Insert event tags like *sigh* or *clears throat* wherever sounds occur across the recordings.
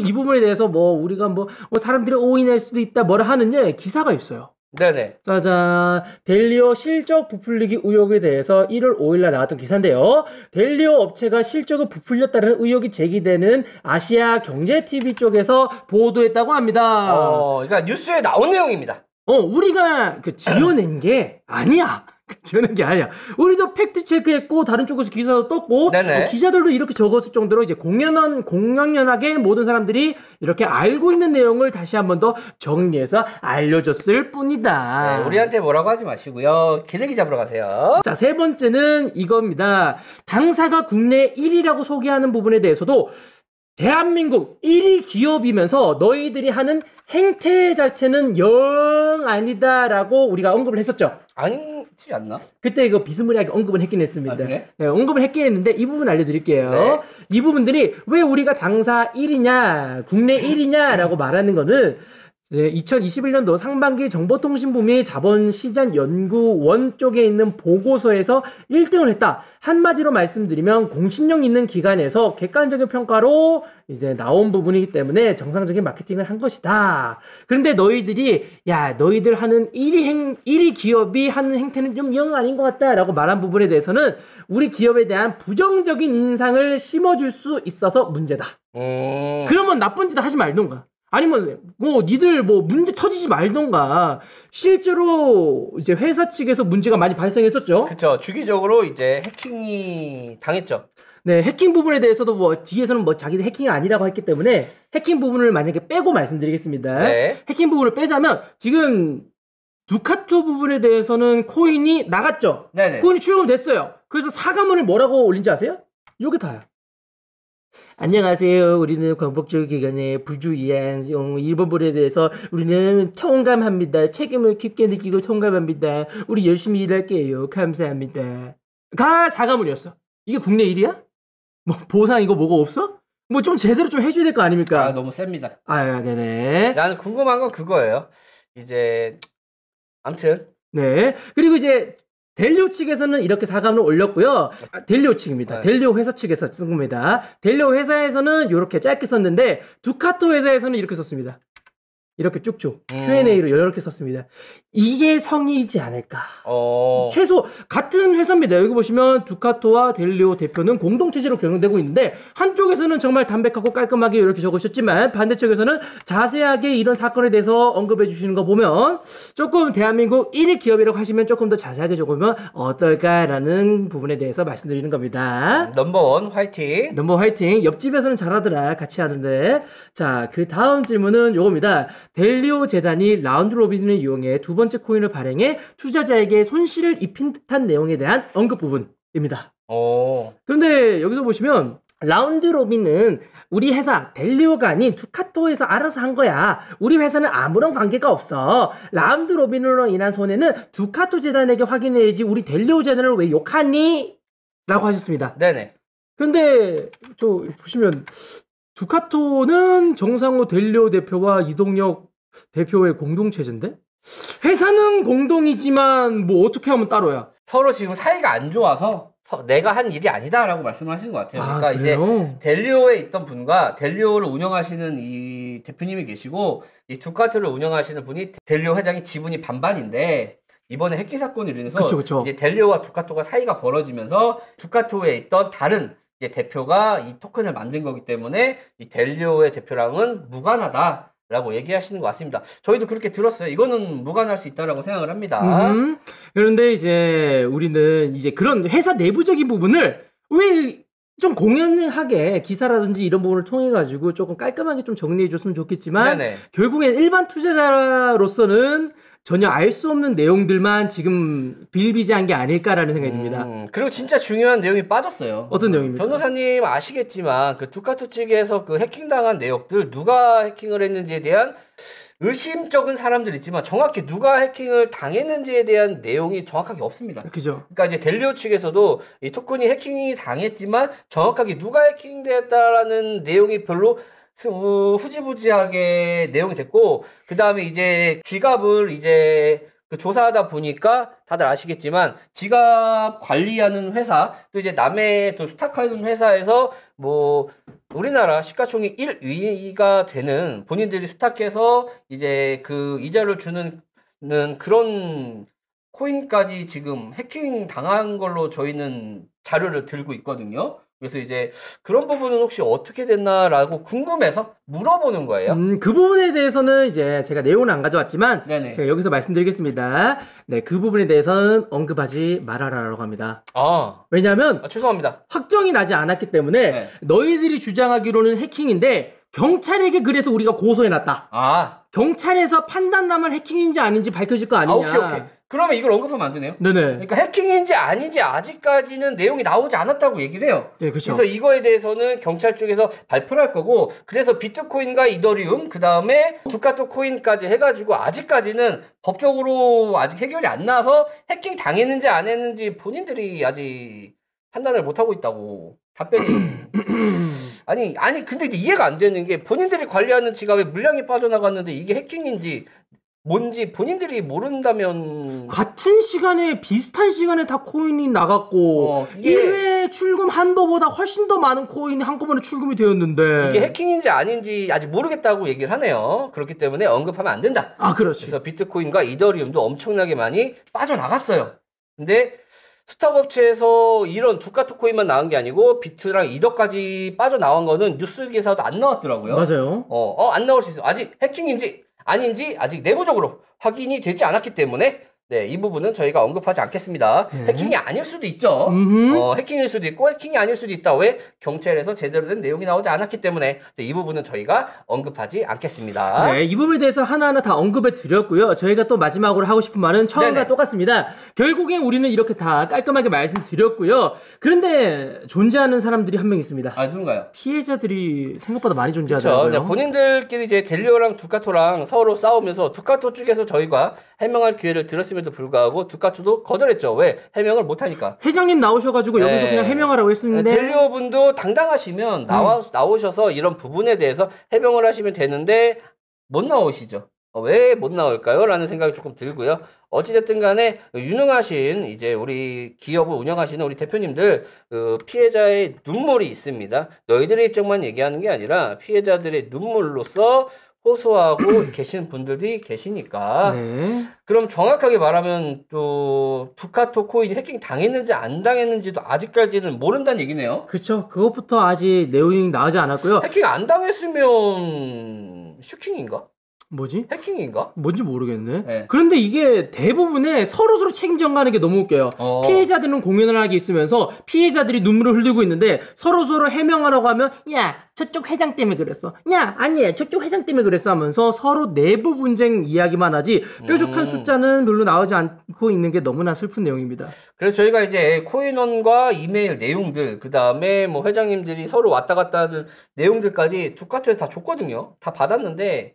이 부분에 대해서 뭐 우리가 뭐, 뭐 사람들이 오인할 수도 있다 뭐라 하는데 기사가 있어요. 네네. 짜잔. 델리오 실적 부풀리기 의혹에 대해서 1월 5일날 나왔던 기사인데요. 델리오 업체가 실적을 부풀렸다는 의혹이 제기되는 아시아 경제 TV 쪽에서 보도했다고 합니다. 어, 그러니까 뉴스에 나온 내용입니다. 어, 우리가 그 지어낸 게 아니야. 지원한 게 아니야. 우리도 팩트 체크했고 다른 쪽에서 기사도 떴고 어, 기자들도 이렇게 적었을 정도로 이제 공연한 공연연하게 모든 사람들이 이렇게 알고 있는 내용을 다시 한 번 더 정리해서 알려줬을 뿐이다. 네, 우리한테 뭐라고 하지 마시고요. 기레기 잡으러 가세요. 자세 번째는 이겁니다. 당사가 국내 1위라고 소개하는 부분에 대해서도 대한민국 1위 기업이면서 너희들이 하는 행태 자체는 영 아니다라고 우리가 언급을 했었죠. 아니 그렇지 않나? 그때 그 비스무리하게 언급은 했긴 했습니다. 아, 그래? 네, 언급을 했긴 했는데 이 부분 알려드릴게요. 네. 이 부분들이 왜 우리가 당사 1이냐, 국내 1이냐라고 말하는 거는 네, 2021년도 상반기 정보통신부 및 자본시장연구원 쪽에 있는 보고서에서 1등을 했다. 한마디로 말씀드리면 공신력 있는 기관에서 객관적인 평가로 이제 나온 부분이기 때문에 정상적인 마케팅을 한 것이다. 그런데 너희들이 야, 너희들 하는 1위 행, 1위 기업이 하는 행태는 좀 영 아닌 것 같다라고 말한 부분에 대해서는 우리 기업에 대한 부정적인 인상을 심어줄 수 있어서 문제다. 어... 그러면 나쁜 짓 하지 말던가. 아니면 뭐 니들 뭐 문제 터지지 말던가 실제로 이제 회사 측에서 문제가 많이 발생했었죠. 그렇죠. 주기적으로 이제 해킹이 당했죠. 네, 해킹 부분에 대해서도 뭐 뒤에서는 뭐 자기들 해킹이 아니라고 했기 때문에 해킹 부분을 만약에 빼고 말씀드리겠습니다. 네. 해킹 부분을 빼자면 지금 두카토 부분에 대해서는 코인이 나갔죠. 네네. 코인이 출금됐어요. 그래서 사과문을 뭐라고 올린지 아세요? 요게 다야. 안녕하세요. 우리는 광복절 기간에 부주의한 일본불에 대해서 우리는 통감합니다. 책임을 깊게 느끼고 통감합니다. 우리 열심히 일할게요. 감사합니다. 가 사과문이었어. 이게 국내 일이야? 뭐 보상 이거 뭐가 없어? 뭐 좀 제대로 좀 해줘야 될 거 아닙니까? 아, 너무 셉니다. 아 네네. 나는 궁금한 건 그거예요. 이제 아무튼 네. 그리고 이제 델리오 측에서는 이렇게 사과문을 올렸고요. 아, 델리오 측입니다. 네. 델리오 회사 측에서 쓴 겁니다. 델리오 회사에서는 이렇게 짧게 썼는데 두카토 회사에서는 이렇게 썼습니다. 이렇게 쭉쭉 음. Q&A로 이렇게 썼습니다. 이게 성의이지 않을까. 어. 최소 같은 회사입니다. 여기 보시면 두카토와 델리오 대표는 공동 체제로 경영되고 있는데 한쪽에서는 정말 담백하고 깔끔하게 이렇게 적으셨지만 반대쪽에서는 자세하게 이런 사건에 대해서 언급해 주시는 거 보면 조금 대한민국 1위 기업이라고 하시면 조금 더 자세하게 적으면 어떨까라는 부분에 대해서 말씀드리는 겁니다. 음, 넘버원 화이팅. 넘버 화이팅. 옆집에서는 잘하더라 같이 하는데 자 그 다음 질문은 이겁니다 델리오 재단이 라운드 로빈을 이용해 두 번째 코인을 발행해 투자자에게 손실을 입힌 듯한 내용에 대한 언급 부분입니다. 오. 어. 그런데 여기서 보시면 라운드 로빈은 우리 회사 델리오가 아닌 두카토에서 알아서 한 거야. 우리 회사는 아무런 관계가 없어. 라운드 로빈으로 인한 손해는 두카토 재단에게 확인해야지 우리 델리오 재단을 왜 욕하니? 라고 하셨습니다. 네네. 근데 저 보시면 두카토는 정상호 델리오 대표와 이동혁 대표의 공동체제인데 회사는 공동이지만 뭐 어떻게 하면 따로야? 서로 지금 사이가 안 좋아서 내가 한 일이 아니다라고 말씀 하시는 것 같아요. 아, 그러니까 아, 이제 델리오에 있던 분과 델리오를 운영하시는 이 대표님이 계시고 이 두카트를 운영하시는 분이 델리오 회장이 지분이 반반인데 이번에 핵기 사건으일 인해서 이제 델리오와 두카토가 사이가 벌어지면서 두카토에 있던 다른 이제 대표가 이 토큰을 만든 거기 때문에 이 델리오의 대표랑은 무관하다. 라고 얘기하시는 것 같습니다. 저희도 그렇게 들었어요. 이거는 무관할 수 있다라고 생각을 합니다. 음, 그런데 이제 우리는 이제 그런 회사 내부적인 부분을 왜좀 공연하게 기사라든지 이런 부분을 통해 가지고 조금 깔끔하게 좀 정리해 줬으면 좋겠지만 네네. 네. 결국엔 일반 투자자로서는 전혀 알 수 없는 내용들만 지금 빌비지한 게 아닐까라는 생각이 음, 듭니다. 음, 그리고 진짜 중요한 내용이 빠졌어요. 어떤 내용입니까? 변호사님 아시겠지만 그 두카토 측에서 그 해킹 당한 내역들 누가 해킹을 했는지에 대한 의심적인 사람들 있지만 정확히 누가 해킹을 당했는지에 대한 내용이 정확하게 없습니다. 그죠. 그러니까 이제 델리오 측에서도 이 토큰이 해킹이 당했지만 정확하게 누가 해킹됐다라는 내용이 별로 어, 후지부지하게 내용이 됐고 그 다음에 이제 귀갑을 이제 그 조사하다 보니까 다들 아시겠지만 지갑 관리하는 회사 또 이제 남의 또 수탁하는 회사에서 뭐 우리나라 시가총액 1위가 되는 본인들이 수탁해서 이제 그 이자를 주는 그런 코인까지 지금 해킹 당한 걸로 저희는 자료를 들고 있거든요. 그래서 이제 그런 부분은 혹시 어떻게 됐나라고 궁금해서 물어보는 거예요. 음, 그 부분에 대해서는 이제 제가 내용은 안 가져왔지만 네네. 제가 여기서 말씀드리겠습니다. 네, 그 부분에 대해서는 언급하지 말아라라고 합니다. 아. 왜냐하면 아, 죄송합니다. 확정이 나지 않았기 때문에 네. 너희들이 주장하기로는 해킹인데 경찰에게 그래서 우리가 고소해놨다. 아. 경찰에서 판단나만 해킹인지 아닌지 밝혀질 거 아니냐. 아, 오케이, 오케이. 그러면 이걸 언급하면 안 되네요. 네네. 그러니까 해킹인지 아닌지 아직까지는 내용이 나오지 않았다고 얘기를 해요. 네, 그렇죠. 그래서 이거에 대해서는 경찰 쪽에서 발표를 할 거고 그래서 비트코인과 이더리움 그다음에 두카토 코인까지 해 가지고 아직까지는 법적으로 아직 해결이 안 나서 해킹 당했는지 안 했는지 본인들이 아직 판단을 못 하고 있다고 답변이 *clears throat* 아니 아니 근데 이해가 안 되는 게 본인들이 관리하는 지갑에 물량이 빠져나갔는데 이게 해킹인지 뭔지 본인들이 모른다면 같은 시간에 비슷한 시간에 다 코인이 나갔고 어, 이게... 1회 출금 한도보다 훨씬 더 많은 코인이 한꺼번에 출금이 되었는데 이게 해킹인지 아닌지 아직 모르겠다고 얘기를 하네요. 그렇기 때문에 언급하면 안 된다. 아 그렇지. 그래서 비트코인과 이더리움도 엄청나게 많이 빠져나갔어요. 근데 스타업 업체에서 이런 두카토코인만 나온 게 아니고 비트랑 이더까지 빠져나온 거는 뉴스 기사도 안 나왔더라고요. 맞아요. 어, 어, 안 나올 수 있어. 아직 해킹인지 아닌지 아직 내부적으로 확인이 되지 않았기 때문에 네, 이 부분은 저희가 언급하지 않겠습니다. 네. 해킹이 아닐 수도 있죠. 어, 해킹일 수도 있고 해킹이 아닐 수도 있다. 왜 경찰에서 제대로 된 내용이 나오지 않았기 때문에 이 부분은 저희가 언급하지 않겠습니다. 네, 이 부분에 대해서 하나하나 다 언급해 드렸고요. 저희가 또 마지막으로 하고 싶은 말은 처음과 네네. 똑같습니다. 결국엔 우리는 이렇게 다 깔끔하게 말씀드렸고요. 그런데 존재하는 사람들이 한 명 있습니다. 아, 누군가요? 피해자들이 생각보다 많이 존재하더라고요. 그렇죠. 본인들끼리 이제 델리오랑 두카토랑 서로 싸우면서 두카토 쪽에서 저희가 해명할 기회를 들었습니다. 했음에도 불구하고 두카츠도 거절했죠. 왜? 해명을 못하니까. 회장님 나오셔가지고 네. 여기서 그냥 해명하라고 했었는데. 델리오 네, 분도 당당하시면 나와, 음. 나오셔서 이런 부분에 대해서 해명을 하시면 되는데 못 나오시죠. 어, 왜못 나올까요? 라는 생각이 조금 들고요. 어찌됐든 간에 유능하신 이제 우리 기업을 운영하시는 우리 대표님들 그 피해자의 눈물이 있습니다. 너희들의 입장만 얘기하는 게 아니라 피해자들의 눈물로서 호소하고 *clears throat* 계신 분들이 계시니까 네. 그럼 정확하게 말하면 또 두카토 코인 해킹 당했는지 안 당했는지도 아직까지는 모른다는 얘기네요. 그렇죠. 그것부터 아직 내용이 나오지 않았고요. 해킹 안 당했으면 슈킹인가? 뭐지? 해킹인가? 뭔지 모르겠네. 네. 그런데 이게 대부분의 서로 서로 책임져 가는 게 너무 웃겨요. 어. 피해자들은 공연을 하게 있으면서 피해자들이 눈물을 흘리고 있는데 서로 서로 해명하라고 하면 야 저쪽 회장 때문에 그랬어. 야 아니야 저쪽 회장 때문에 그랬어 하면서 서로 내부 분쟁 이야기만 하지 뾰족한 음. 숫자는 별로 나오지 않고 있는 게 너무나 슬픈 내용입니다. 그래서 저희가 이제 코인원과 이메일 내용들 그 다음에 뭐 회장님들이 서로 왔다 갔다 하는 내용들까지 두카트에 다 줬거든요. 다 받았는데.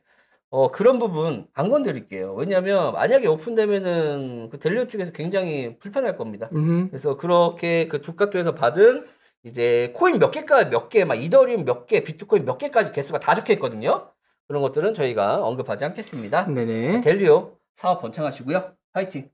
어, 그런 부분 안 건드릴게요. 왜냐하면 만약에 오픈되면은 그 델리오 쪽에서 굉장히 불편할 겁니다. 음 그래서 그렇게 그 두카토에서 받은 이제 코인 몇 개까지 몇 개, 막 이더리움 몇 개, 비트코인 몇 개까지 개수가 다 적혀 있거든요. 그런 것들은 저희가 언급하지 않겠습니다. 네네. 델리오 사업 번창하시고요. 화이팅!